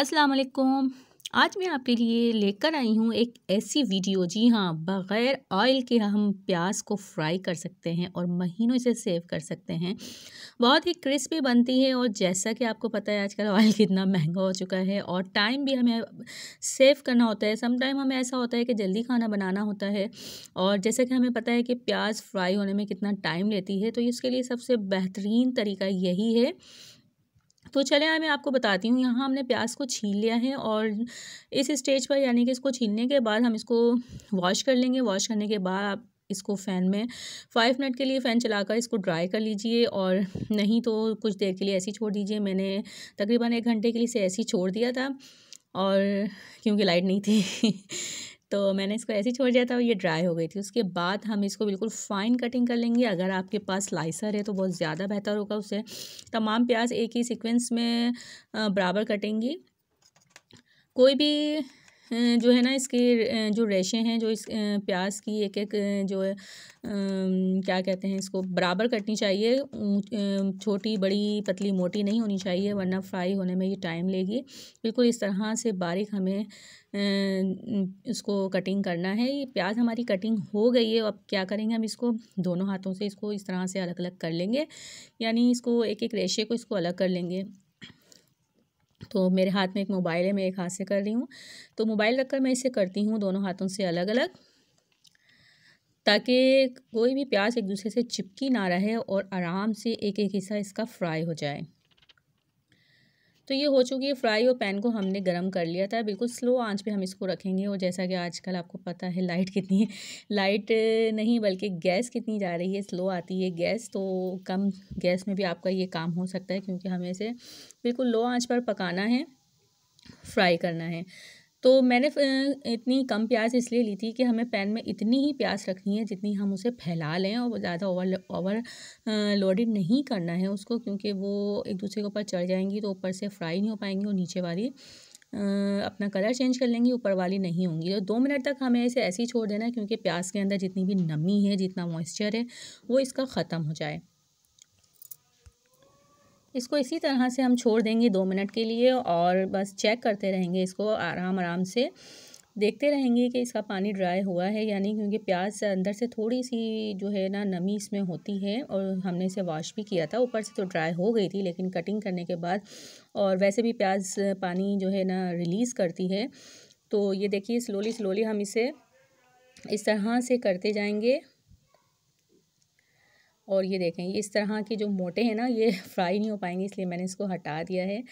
अस्सलाम वालेकुम आज मैं आपके लिए लेकर आई हूँ एक ऐसी वीडियो जी हाँ बग़ैर ऑयल के हम प्याज को फ्राई कर सकते हैं और महीनों से सेव कर सकते हैं बहुत ही क्रिस्पी बनती है और जैसा कि आपको पता है आजकल ऑयल कितना महंगा हो चुका है और टाइम भी हमें सेव करना होता है समटाइम हमें ऐसा होता है कि जल्दी खाना बनाना होता है और जैसा कि हमें पता है कि प्याज फ्राई होने में कितना टाइम लेती है तो इसके लिए सबसे बेहतरीन तरीका यही है तो चले आए मैं आपको बताती हूँ यहाँ हमने प्याज को छील लिया है और इस स्टेज पर यानी कि इसको छीनने के बाद हम इसको वॉश कर लेंगे वॉश करने के बाद आप इसको फ़ैन में फाइव मिनट के लिए फ़ैन चलाकर इसको ड्राई कर लीजिए और नहीं तो कुछ देर के लिए ऐसे ही छोड़ दीजिए मैंने तकरीबन एक घंटे के लिए इसे ऐसे ही छोड़ दिया था और क्योंकि लाइट नहीं थी तो मैंने इसको ऐसे ही छोड़ दिया था और ये ड्राई हो गई थी उसके बाद हम इसको बिल्कुल फाइन कटिंग कर लेंगे अगर आपके पास स्लाइसर है तो बहुत ज़्यादा बेहतर होगा उससे तमाम प्याज एक ही सिक्वेंस में बराबर कटेंगी कोई भी जो है ना इसके जो रेशे हैं जो इस प्याज की एक एक जो है क्या कहते हैं इसको बराबर कटनी चाहिए छोटी बड़ी पतली मोटी नहीं होनी चाहिए वरना फ्राई होने में ये टाइम लेगी बिल्कुल इस तरह से बारीक हमें इसको कटिंग करना है ये प्याज हमारी कटिंग हो गई है अब क्या करेंगे हम इसको दोनों हाथों से इसको इस तरह से अलग अलग कर लेंगे यानी इसको एक एक रेशे को इसको अलग कर लेंगे तो मेरे हाथ में एक मोबाइल है मैं एक हाथ से कर रही हूँ तो मोबाइल रखकर मैं इसे करती हूँ दोनों हाथों से अलग अलग ताकि कोई भी प्याज एक दूसरे से चिपकी ना रहे और आराम से एक एक हिस्सा इसका फ्राई हो जाए तो ये हो चुकी है फ्राई और पैन को हमने गर्म कर लिया था बिल्कुल स्लो आंच पे हम इसको रखेंगे और जैसा कि आजकल आपको पता है लाइट कितनी लाइट नहीं बल्कि गैस कितनी जा रही है स्लो आती है गैस तो कम गैस में भी आपका ये काम हो सकता है क्योंकि हमें इसे बिल्कुल लो आँच पर पकाना है फ्राई करना है तो मैंने इतनी कम प्याज इसलिए ली थी कि हमें पैन में इतनी ही प्याज रखनी है जितनी हम उसे फैला लें और ज़्यादा ओवर ओवर लोडेड नहीं करना है उसको क्योंकि वो एक दूसरे के ऊपर चढ़ जाएंगी तो ऊपर से फ्राई नहीं हो पाएंगी और नीचे वाली अपना कलर चेंज कर लेंगी ऊपर वाली नहीं होंगी तो दो मिनट तक हमें इसे ऐसे ही छोड़ देना है क्योंकि प्याज के अंदर जितनी भी नमी है जितना मॉइस्चर है वो इसका ख़त्म हो जाए इसको इसी तरह से हम छोड़ देंगे दो मिनट के लिए और बस चेक करते रहेंगे इसको आराम आराम से देखते रहेंगे कि इसका पानी ड्राई हुआ है यानी क्योंकि प्याज अंदर से थोड़ी सी जो है ना नमी इसमें होती है और हमने इसे वॉश भी किया था ऊपर से तो ड्राई हो गई थी लेकिन कटिंग करने के बाद और वैसे भी प्याज पानी जो है ना रिलीज़ करती है तो ये देखिए स्लोली स्लोली हम इसे इस तरह से करते जाएंगे और ये देखें इस तरह के जो मोटे हैं ना ये फ्राई नहीं हो पाएंगे इसलिए मैंने इसको हटा दिया है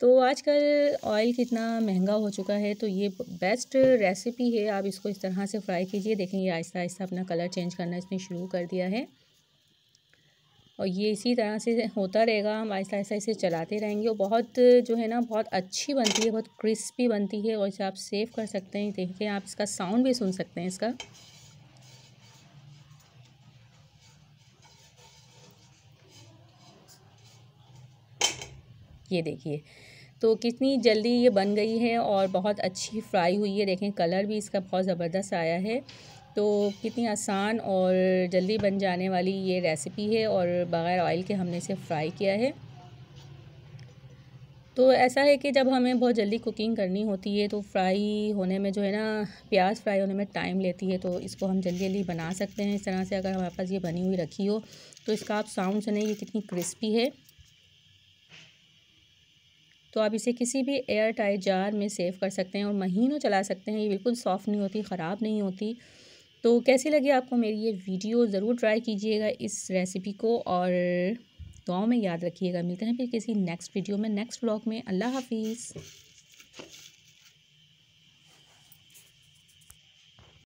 तो आजकल ऑयल कितना महंगा हो चुका है तो ये बेस्ट रेसिपी है आप इसको इस तरह से फ्राई कीजिए देखें ये आहिस्ता आहिस्ता अपना कलर चेंज करना इसने शुरू कर दिया है और ये इसी तरह से होता रहेगा हम आहिस्ता आहिस्ता इसे चलाते रहेंगे और बहुत जो है ना बहुत अच्छी बनती है बहुत क्रिस्पी बनती है और इसे आप सेव कर सकते हैं देखें आप इसका साउंड भी सुन सकते हैं इसका ये देखिए तो कितनी जल्दी ये बन गई है और बहुत अच्छी फ्राई हुई है देखें कलर भी इसका बहुत ज़बरदस्त आया है तो कितनी आसान और जल्दी बन जाने वाली ये रेसिपी है और बग़ैर ऑयल के हमने इसे फ्राई किया है तो ऐसा है कि जब हमें बहुत जल्दी कुकिंग करनी होती है तो फ्राई होने में जो है ना प्याज फ्राई होने में टाइम लेती है तो इसको हम जल्दी जल्दी बना सकते हैं इस तरह से अगर हमारे पास ये बनी हुई रखी हो तो इसका आप साउंड सुने ये कितनी क्रिस्पी है तो आप इसे किसी भी एयर टाइट जार में सेव कर सकते हैं और महीनों चला सकते हैं ये बिल्कुल सॉफ्ट नहीं होती ख़राब नहीं होती तो कैसी लगी आपको मेरी ये वीडियो ज़रूर ट्राई कीजिएगा इस रेसिपी को और दुआओं में याद रखिएगा मिलते हैं फिर किसी नेक्स्ट वीडियो में नेक्स्ट ब्लॉग में अल्लाह हाफिज़